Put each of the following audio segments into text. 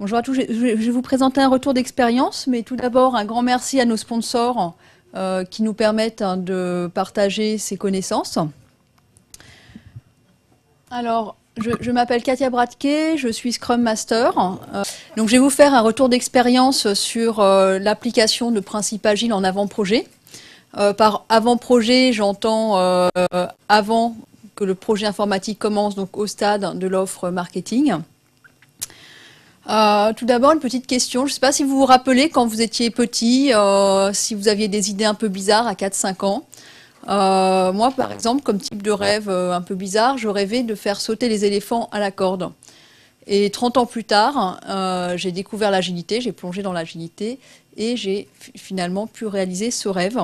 Bonjour à tous, je, vais vous présenter un retour d'expérience, mais tout d'abord un grand merci à nos sponsors euh, qui nous permettent hein, de partager ces connaissances. Alors, je, m'appelle Katia Bratke, je suis Scrum Master. Euh, donc, je vais vous faire un retour d'expérience sur euh, l'application de principe agile en avant-projet. par avant-projet, j'entends avant que le projet informatique commence, donc au stade de l'offre marketing. Euh, tout d'abord, une petite question. Je ne sais pas si vous vous rappelez quand vous étiez petit, euh, si vous aviez des idées un peu bizarres à 4-5 ans. Euh, moi, par exemple, comme type de rêve un peu bizarre, je rêvais de faire sauter les éléphants à la corde. Et 30 ans plus tard, j'ai découvert l'agilité, j'ai plongé dans l'agilité et j'ai finalement pu réaliser ce rêve.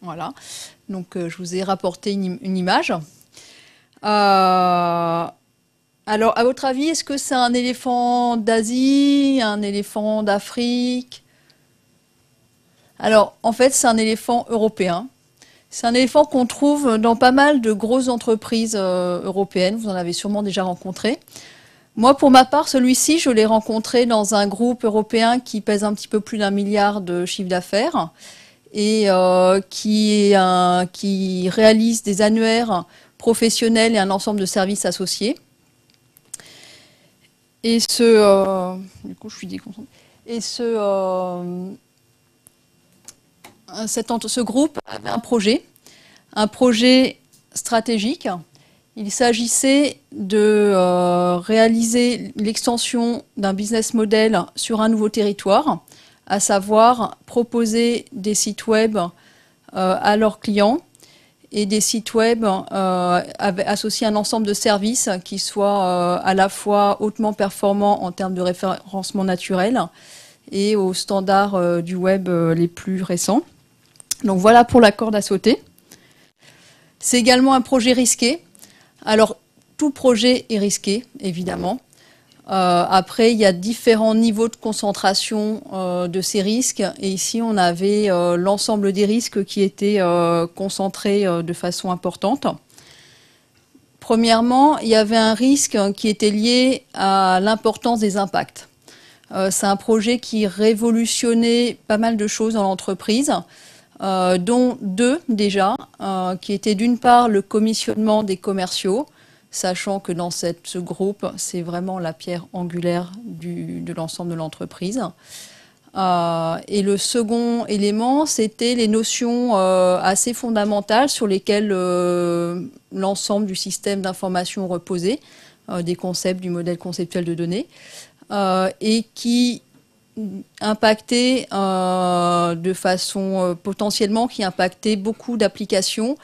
Voilà. Donc, je vous ai rapporté une, une image. Euh, alors, à votre avis, est-ce que c'est un éléphant d'Asie, un éléphant d'Afrique Alors, en fait, c'est un éléphant européen. C'est un éléphant qu'on trouve dans pas mal de grosses entreprises euh, européennes. Vous en avez sûrement déjà rencontré. Moi, pour ma part, celui-ci, je l'ai rencontré dans un groupe européen qui pèse un petit peu plus d'un milliard de chiffre d'affaires et euh, qui réalise des annuaires professionnels et un ensemble de services associés. Et ce, euh, du coup, je suis déconcentrée. Et ce, euh, cet, ce groupe avait un projet, un projet stratégique. Il s'agissait de euh, réaliser l'extension d'un business model sur un nouveau territoire, à savoir proposer des sites web à leurs clients et des sites web euh, associés à un ensemble de services qui soient euh, à la fois hautement performants en termes de référencement naturel et aux standards euh, du web les plus récents. Donc voilà pour la corde à sauter. C'est également un projet risqué. Alors tout projet est risqué, évidemment. Euh, après, il y a différents niveaux de concentration euh, de ces risques. Et ici, on avait euh, l'ensemble des risques qui étaient concentrés de façon importante. Premièrement, il y avait un risque qui était lié à l'importance des impacts. C'est un projet qui révolutionnait pas mal de choses dans l'entreprise, dont deux déjà, qui étaient d'une part le commissionnement des commerciaux, sachant que dans ce groupe, c'est vraiment la pierre angulaire de l'ensemble de l'entreprise. Euh, et le second élément, c'était les notions euh, assez fondamentales sur lesquelles euh, l'ensemble du système d'information reposait, des concepts du modèle conceptuel de données, et qui impactaient de façon potentiellement qui impactaient beaucoup d'applications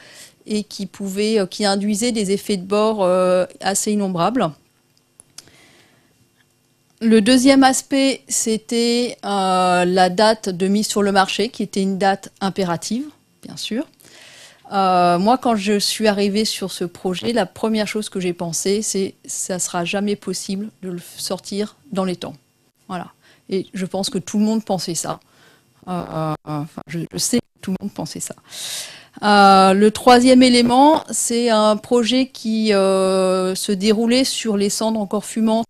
et qui, pouvait, euh, qui induisait des effets de bord euh, assez innombrables. Le deuxième aspect, c'était euh, la date de mise sur le marché, qui était une date impérative, bien sûr. moi, quand je suis arrivée sur ce projet, la première chose que j'ai pensée, c'est ça ne sera jamais possible de le sortir dans les temps. Voilà. Et je pense que tout le monde pensait ça. je, sais que tout le monde pensait ça. Euh, le troisième élément, c'est un projet qui euh, se déroulait sur les cendres encore fumantes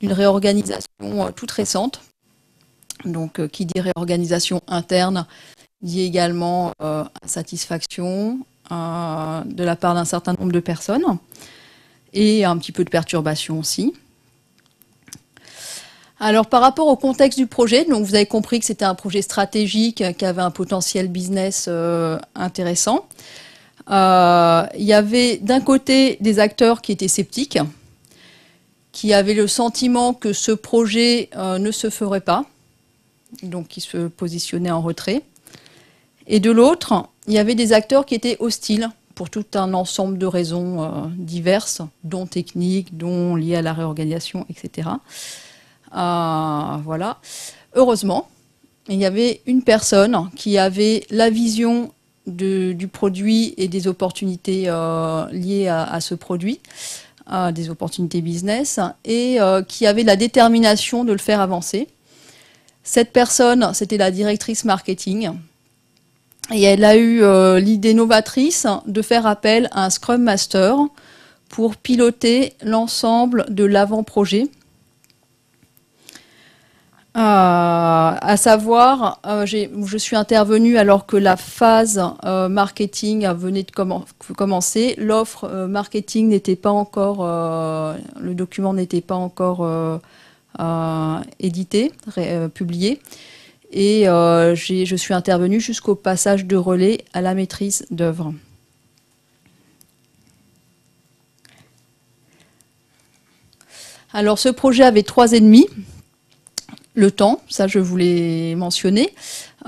d'une réorganisation euh, toute récente. Donc, qui dit réorganisation interne dit également insatisfaction de la part d'un certain nombre de personnes et un petit peu de perturbation aussi. Alors par rapport au contexte du projet, vous avez compris que c'était un projet stratégique euh, qui avait un potentiel business euh, intéressant. Euh, il y avait d'un côté des acteurs qui étaient sceptiques, qui avaient le sentiment que ce projet ne se ferait pas, donc qui se positionnaient en retrait. Et de l'autre, il y avait des acteurs qui étaient hostiles pour tout un ensemble de raisons diverses, dont techniques, dont liées à la réorganisation, etc. Euh, voilà. Heureusement, il y avait une personne qui avait la vision du produit et des opportunités euh, liées à, ce produit, euh, des opportunités business, et qui avait la détermination de le faire avancer. Cette personne, c'était la directrice marketing, et elle a eu l'idée novatrice de faire appel à un Scrum Master pour piloter l'ensemble de l'avant-projet euh, à savoir, euh, je suis intervenue alors que la phase euh, marketing venait de commencer. L'offre marketing n'était pas encore, le document n'était pas encore édité, publié et je suis intervenue jusqu'au passage de relais à la maîtrise d'œuvre. Alors ce projet avait trois ennemis le temps, ça je voulais mentionner.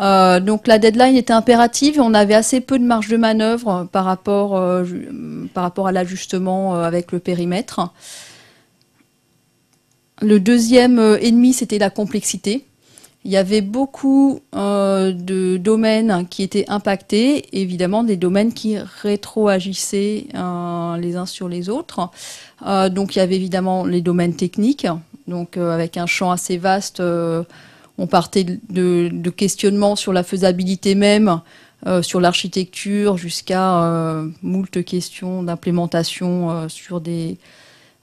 Euh, donc la deadline était impérative on avait assez peu de marge de manœuvre par rapport, euh, par rapport à l'ajustement euh, avec le périmètre. Le deuxième euh, ennemi, c'était la complexité. Il y avait beaucoup euh, de domaines qui étaient impactés, évidemment des domaines qui rétroagissaient euh, les uns sur les autres. Euh, donc il y avait évidemment les domaines techniques, donc avec un champ assez vaste, on partait de, questionnements sur la faisabilité même, sur l'architecture, jusqu'à moult questions d'implémentation sur des,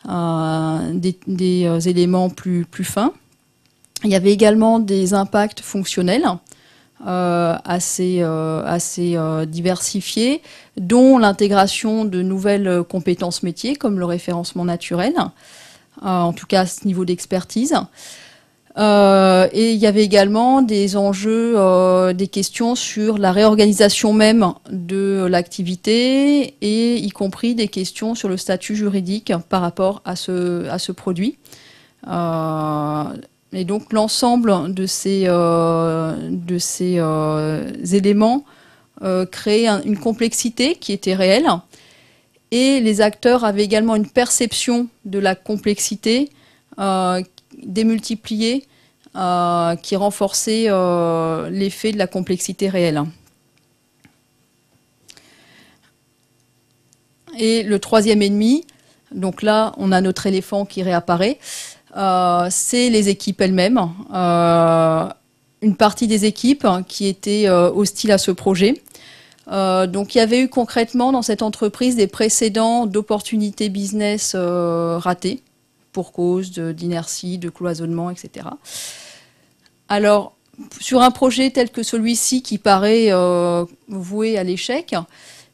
éléments plus fins. Il y avait également des impacts fonctionnels euh, assez, euh, euh, diversifiés, dont l'intégration de nouvelles compétences métiers comme le référencement naturel, en tout cas à ce niveau d'expertise. et il y avait également des enjeux, des questions sur la réorganisation même de l'activité et y compris des questions sur le statut juridique par rapport à ce produit. Et donc l'ensemble de ces, euh, de ces euh, éléments euh, créait une complexité qui était réelle. Et les acteurs avaient également une perception de la complexité démultipliée qui renforçait l'effet de la complexité réelle. Et le troisième ennemi, donc là on a notre éléphant qui réapparaît, euh, c'est les équipes elles-mêmes. Euh, une partie des équipes qui étaient euh, hostiles à ce projet. donc il y avait eu concrètement dans cette entreprise des précédents d'opportunités business ratées pour cause d'inertie, de, cloisonnement, etc. Alors sur un projet tel que celui-ci qui paraît voué à l'échec,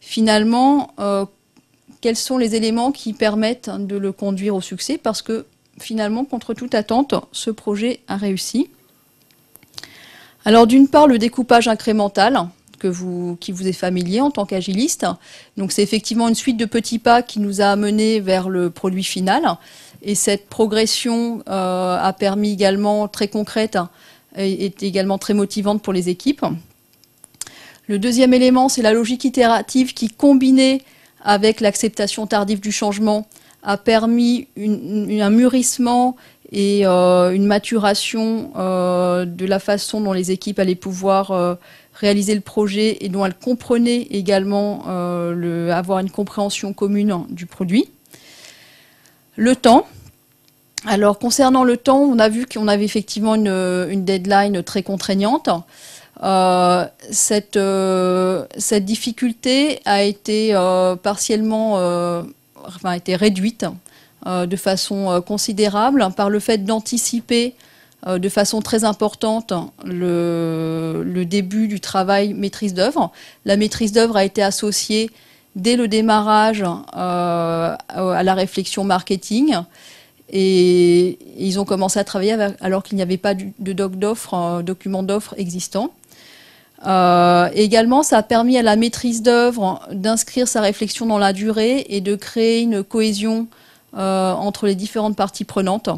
finalement, quels sont les éléments qui permettent de le conduire au succès Parce que finalement, contre toute attente, ce projet a réussi. Alors d'une part, le découpage incrémental que vous, qui vous est familier en tant qu'agiliste. Donc c'est effectivement une suite de petits pas qui nous a amenés vers le produit final. Et cette progression euh, a permis également très concrète et est également très motivante pour les équipes. Le deuxième élément, c'est la logique itérative qui, combinée avec l'acceptation tardive du changement, a permis un mûrissement et euh, une maturation euh, de la façon dont les équipes allaient pouvoir euh, réaliser le projet et dont elles comprenaient également avoir une compréhension commune du produit. Le temps. Alors concernant le temps, on a vu qu'on avait effectivement une, deadline très contraignante. cette, difficulté a été partiellement a été réduite hein, euh, de façon euh, considérable par le fait d'anticiper euh, de façon très importante le, début du travail maîtrise d'œuvre. La maîtrise d'œuvre a été associée dès le démarrage à la réflexion marketing. Et ils ont commencé à travailler alors qu'il n'y avait pas de doc d'offres, document d'offres existant. Euh, également, ça a permis à la maîtrise d'œuvre d'inscrire sa réflexion dans la durée et de créer une cohésion euh, entre les différentes parties prenantes.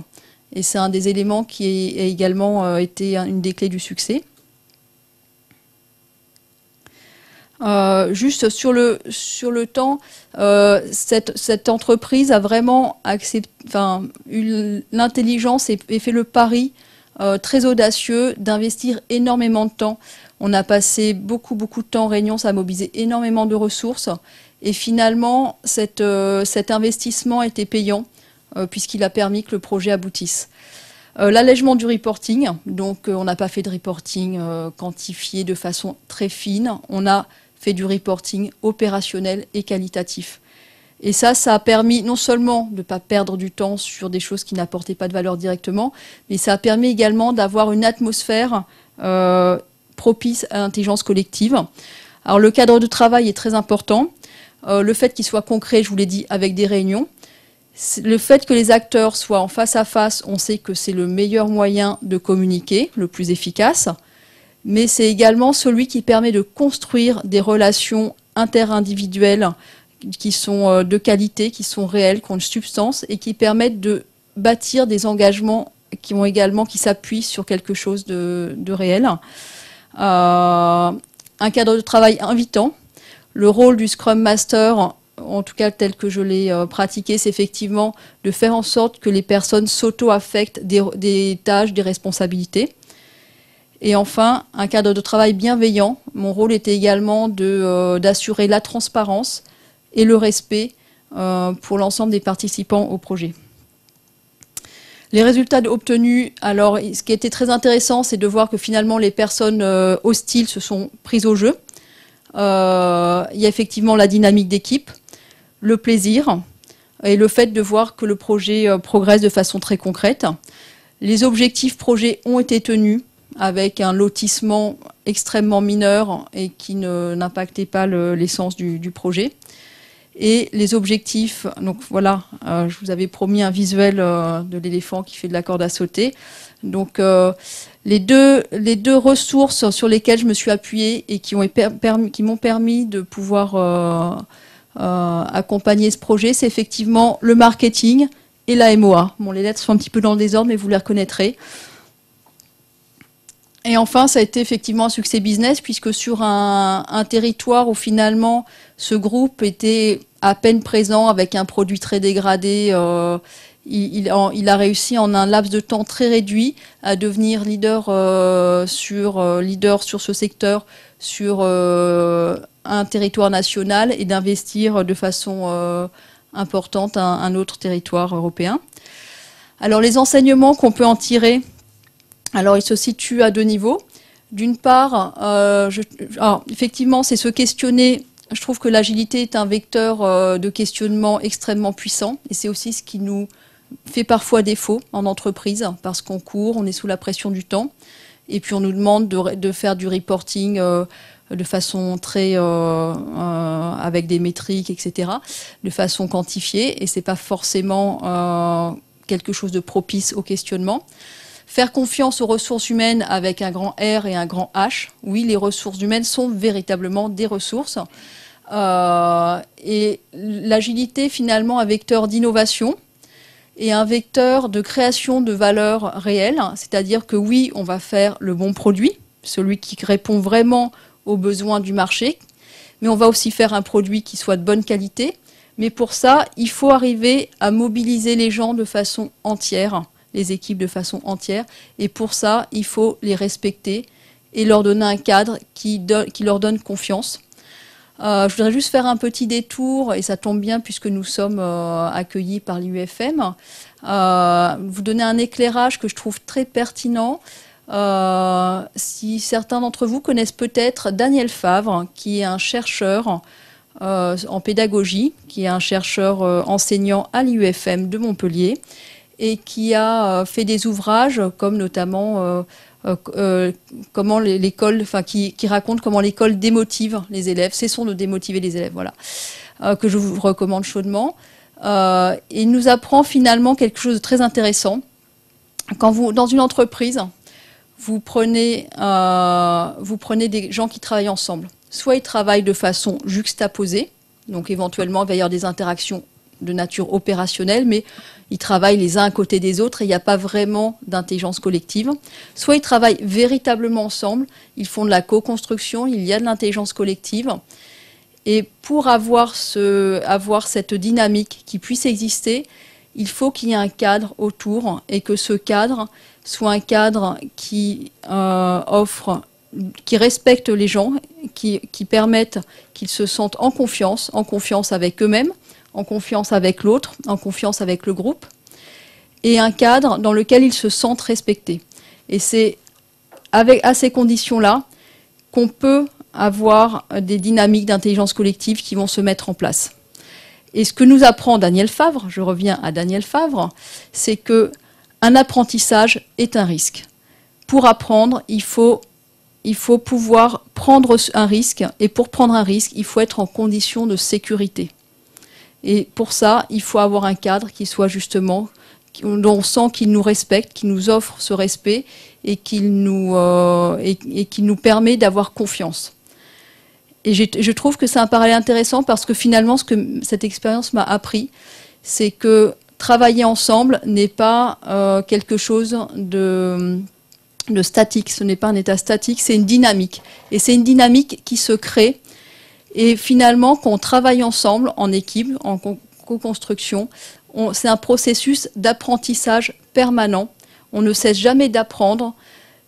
Et c'est un des éléments qui a également euh, été une des clés du succès. juste sur le, temps, cette, entreprise a vraiment enfin, eu l'intelligence et, fait le pari très audacieux d'investir énormément de temps on a passé beaucoup, beaucoup de temps en réunion, ça a mobilisé énormément de ressources. Et finalement, euh, cet investissement était payant euh, puisqu'il a permis que le projet aboutisse. Euh, l'allègement du reporting, donc on n'a pas fait de reporting quantifié de façon très fine, on a fait du reporting opérationnel et qualitatif. Et ça, ça a permis non seulement de ne pas perdre du temps sur des choses qui n'apportaient pas de valeur directement, mais ça a permis également d'avoir une atmosphère propice à l'intelligence collective. Alors le cadre de travail est très important. Euh, le fait qu'il soit concret, je vous l'ai dit, avec des réunions. Le fait que les acteurs soient en face à face, on sait que c'est le meilleur moyen de communiquer, le plus efficace. Mais c'est également celui qui permet de construire des relations interindividuelles qui sont euh, de qualité, qui sont réelles, qui ont une substance et qui permettent de bâtir des engagements qui également qui s'appuient sur quelque chose de réel. Euh, un cadre de travail invitant. Le rôle du Scrum Master, en tout cas tel que je l'ai euh, pratiqué, c'est effectivement de faire en sorte que les personnes s'auto-affectent des, tâches, des responsabilités. Et enfin, un cadre de travail bienveillant. Mon rôle était également euh, d'assurer la transparence et le respect pour l'ensemble des participants au projet. Les résultats obtenus, alors ce qui était très intéressant, c'est de voir que finalement les personnes euh, hostiles se sont prises au jeu. Euh, il y a effectivement la dynamique d'équipe, le plaisir et le fait de voir que le projet euh, progresse de façon très concrète. Les objectifs projet ont été tenus avec un lotissement extrêmement mineur et qui n'impactait pas l'essence du, projet et les objectifs. Donc voilà, euh, je vous avais promis un visuel euh, de l'éléphant qui fait de la corde à sauter. Donc euh, les, deux, les deux ressources sur lesquelles je me suis appuyée et qui m'ont permis, permis de pouvoir accompagner ce projet, c'est effectivement le marketing et la MOA. Bon, les lettres sont un petit peu dans le désordre, mais vous les reconnaîtrez. Et enfin, ça a été effectivement un succès business, puisque sur un, un territoire où finalement ce groupe était à peine présent avec un produit très dégradé. Euh, il, a réussi en un laps de temps très réduit à devenir leader, euh, sur, euh, leader sur ce secteur, sur un territoire national et d'investir de façon importante un, autre territoire européen. Alors les enseignements qu'on peut en tirer, alors ils se situent à deux niveaux. D'une part, ah, effectivement, c'est se questionner je trouve que l'agilité est un vecteur euh, de questionnement extrêmement puissant et c'est aussi ce qui nous fait parfois défaut en entreprise parce qu'on court, on est sous la pression du temps et puis on nous demande de, faire du reporting euh, de façon très euh, avec des métriques, etc., de façon quantifiée et ce n'est pas forcément quelque chose de propice au questionnement. Faire confiance aux ressources humaines avec un grand R et un grand H. Oui, les ressources humaines sont véritablement des ressources. Euh, et l'agilité, finalement, un vecteur d'innovation et un vecteur de création de valeur réelle. C'est-à-dire que oui, on va faire le bon produit, celui qui répond vraiment aux besoins du marché, mais on va aussi faire un produit qui soit de bonne qualité. Mais pour ça, il faut arriver à mobiliser les gens de façon entière les équipes de façon entière. Et pour ça, il faut les respecter et leur donner un cadre qui, qui leur donne confiance. Euh, je voudrais juste faire un petit détour, et ça tombe bien puisque nous sommes euh, accueillis par l'UFM, euh, vous donner un éclairage que je trouve très pertinent. si certains d'entre vous connaissent peut-être Daniel Favre, qui est un chercheur en pédagogie, qui est un chercheur enseignant à l'UFM de Montpellier, et qui a euh, fait des ouvrages comme notamment euh, euh, comment l'école, enfin qui, raconte comment l'école démotive les élèves, cessons de démotiver les élèves, voilà, que je vous recommande chaudement. il nous apprend finalement quelque chose de très intéressant. Quand vous dans une entreprise, vous prenez, vous prenez des gens qui travaillent ensemble. Soit ils travaillent de façon juxtaposée, donc éventuellement il va y avoir des interactions de nature opérationnelle, mais ils travaillent les uns à côté des autres et il n'y a pas vraiment d'intelligence collective. Soit ils travaillent véritablement ensemble, ils font de la co-construction, il y a de l'intelligence collective. Et pour avoir, cette dynamique qui puisse exister, il faut qu'il y ait un cadre autour et que ce cadre soit un cadre qui euh, offre qui respecte les gens, qui, permette qu'ils se sentent en confiance, en confiance avec eux-mêmes, en confiance avec l'autre, en confiance avec le groupe, et un cadre dans lequel ils se sentent respectés. Et c'est avec, à ces conditions-là qu'on peut avoir des dynamiques d'intelligence collective qui vont se mettre en place. Et ce que nous apprend Daniel Favre, je reviens à Daniel Favre, c'est que un apprentissage est un risque. Pour apprendre, il faut, il faut pouvoir prendre un risque, et pour prendre un risque, il faut être en condition de sécurité. Et pour ça, il faut avoir un cadre qui soit justement, dont on sent qu'il nous respecte, qu'il nous offre ce respect et qu'il nous, euh, et, et nous permet d'avoir confiance. Et je trouve que c'est un parallèle intéressant parce que finalement, ce que cette expérience m'a appris, c'est que travailler ensemble n'est pas euh, quelque chose de, de statique, ce n'est pas un état statique, c'est une dynamique. Et c'est une dynamique qui se crée et finalement qu'on travaille ensemble en équipe, en co-construction. C'est un processus d'apprentissage permanent. On ne cesse jamais d'apprendre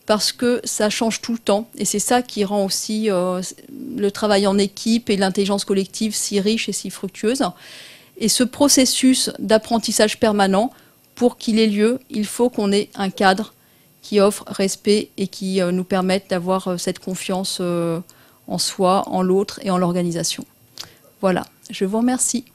parce que ça change tout le temps et c'est ça qui rend aussi euh, le travail en équipe et l'intelligence collective si riche et si fructueuse. Et ce processus d'apprentissage permanent, pour qu'il ait lieu, il faut qu'on ait un cadre qui offre respect et qui euh, nous permette d'avoir euh, cette confiance en soi, en l'autre et en l'organisation. Voilà, je vous remercie.